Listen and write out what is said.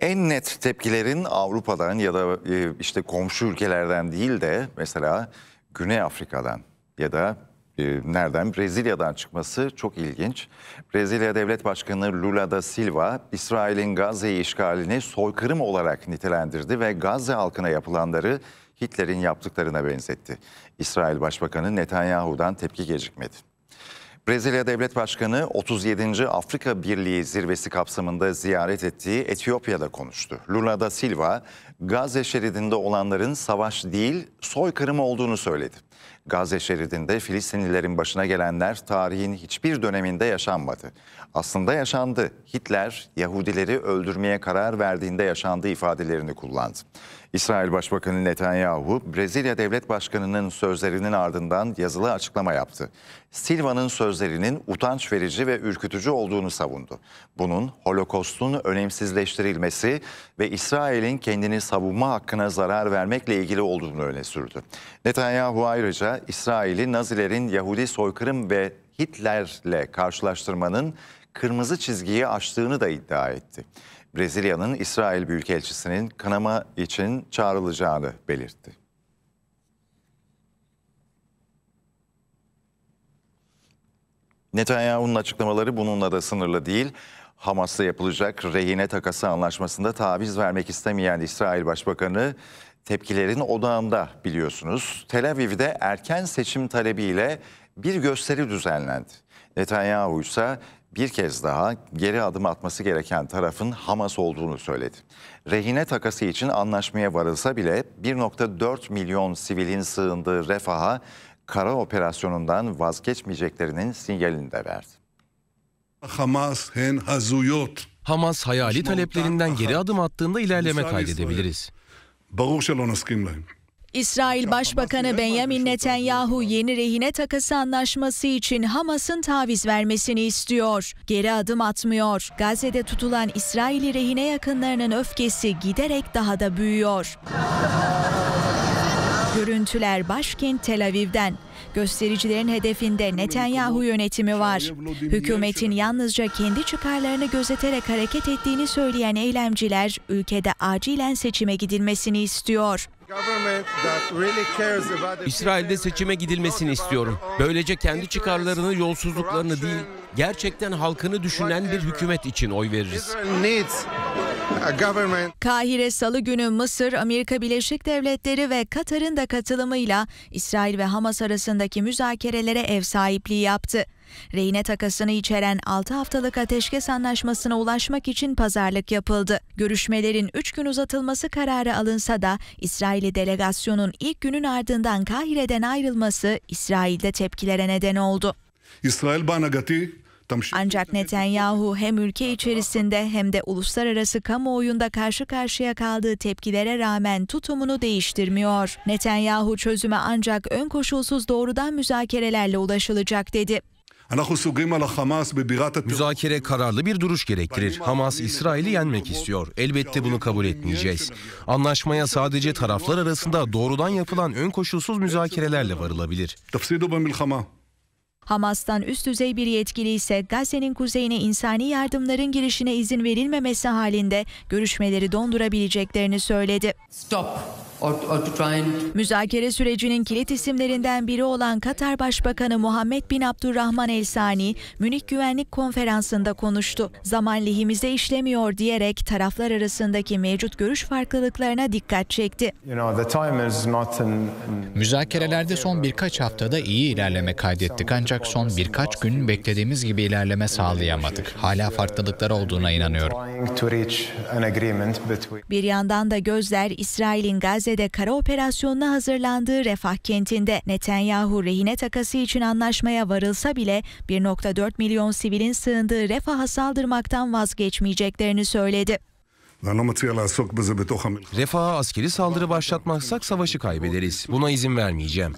En net tepkilerin Avrupa'dan ya da e, işte komşu ülkelerden değil de mesela Güney Afrika'dan ya da e, nereden Brezilya'dan çıkması çok ilginç. Brezilya Devlet Başkanı Lula da Silva İsrail'in Gazze'yi işgalini soykırım olarak nitelendirdi ve Gazze halkına yapılanları Hitler'in yaptıklarına benzetti. İsrail Başbakanı Netanyahu'dan tepki gecikmedi. Brezilya Devlet Başkanı 37. Afrika Birliği zirvesi kapsamında ziyaret ettiği Etiyopya'da konuştu. Lula da Silva, Gazze şeridinde olanların savaş değil soykırım olduğunu söyledi. Gazze şeridinde Filistinlilerin başına gelenler tarihin hiçbir döneminde yaşanmadı. Aslında yaşandı. Hitler Yahudileri öldürmeye karar verdiğinde yaşandı ifadelerini kullandı. İsrail Başbakanı Netanyahu, Brezilya Devlet Başkanı'nın sözlerinin ardından yazılı açıklama yaptı. Silva'nın söz sözlerinin utanç verici ve ürkütücü olduğunu savundu. Bunun Holokost'un önemsizleştirilmesi ve İsrail'in kendini savunma hakkına zarar vermekle ilgili olduğunu öne sürdü. Netanyahu ayrıca İsrail'i Nazilerin Yahudi soykırım ve Hitler'le karşılaştırmanın kırmızı çizgiyi aştığını da iddia etti. Brezilya'nın İsrail Büyükelçisi'nin kanama için çağrılacağını belirtti. Netanyahu'nun açıklamaları bununla da sınırlı değil. Hamas'la yapılacak rehine takası anlaşmasında taviz vermek istemeyen İsrail Başbakanı tepkilerin odağında biliyorsunuz. Tel Aviv'de erken seçim talebiyle bir gösteri düzenlendi. Netanyahu ise bir kez daha geri adım atması gereken tarafın Hamas olduğunu söyledi. Rehine takası için anlaşmaya varılsa bile 1.4 milyon sivilin sığındığı refaha kara operasyonundan vazgeçmeyeceklerinin sinyalini de verdi. Hamas hen hazuyot. Hamas hayali taleplerinden geri adım attığında ilerleme kaydedebiliriz. İsrail Başbakanı Benjamin Netanyahu yeni rehine takası anlaşması için Hamas'ın taviz vermesini istiyor. Geri adım atmıyor. Gazze'de tutulan İsrail'i rehine yakınlarının öfkesi giderek daha da büyüyor. Görüntüler başkent Tel Aviv'den. Göstericilerin hedefinde Netanyahu yönetimi var. Hükümetin yalnızca kendi çıkarlarını gözeterek hareket ettiğini söyleyen eylemciler ülkede acilen seçime gidilmesini istiyor. İsrail'de seçime gidilmesini istiyorum. Böylece kendi çıkarlarını, yolsuzluklarını değil, gerçekten halkını düşünen bir hükümet için oy veririz. Kahire Salı günü Mısır, Amerika Birleşik Devletleri ve Katar'ın da katılımıyla İsrail ve Hamas arasındaki müzakerelere ev sahipliği yaptı. Rehine takasını içeren 6 haftalık ateşkes anlaşmasına ulaşmak için pazarlık yapıldı. Görüşmelerin 3 gün uzatılması kararı alınsa da İsraili delegasyonun ilk günün ardından Kahire'den ayrılması İsrail'de tepkilere neden oldu. İsrail bana gati ancak Netanyahu hem ülke içerisinde hem de uluslararası kamuoyunda karşı karşıya kaldığı tepkilere rağmen tutumunu değiştirmiyor. Netanyahu çözüme ancak ön koşulsuz doğrudan müzakerelerle ulaşılacak dedi. Müzakere kararlı bir duruş gerektirir. Hamas İsrail'i yenmek istiyor. Elbette bunu kabul etmeyeceğiz. Anlaşmaya sadece taraflar arasında doğrudan yapılan ön koşulsuz müzakerelerle varılabilir. Hamas'tan üst düzey bir yetkili ise Gazze'nin kuzeyine insani yardımların girişine izin verilmemesi halinde görüşmeleri dondurabileceklerini söyledi. Stop. Müzakere sürecinin kilit isimlerinden biri olan Katar Başbakanı Muhammed bin Abdurrahman El Sani, Münih Güvenlik Konferansı'nda konuştu. Zaman lehimize işlemiyor diyerek taraflar arasındaki mevcut görüş farklılıklarına dikkat çekti. Müzakerelerde son birkaç haftada iyi ilerleme kaydettik ancak son birkaç gün beklediğimiz gibi ilerleme sağlayamadık. Hala farklılıklar olduğuna inanıyorum. Bir yandan da gözler İsrail'in Gazze'de kara operasyonuna hazırlandığı Refah kentinde. Netanyahu rehine takası için anlaşmaya varılsa bile 1.4 milyon sivilin sığındığı Refah'a saldırmaktan vazgeçmeyeceklerini söyledi. Refah'a askeri saldırı başlatmazsak savaşı kaybederiz. Buna izin vermeyeceğim.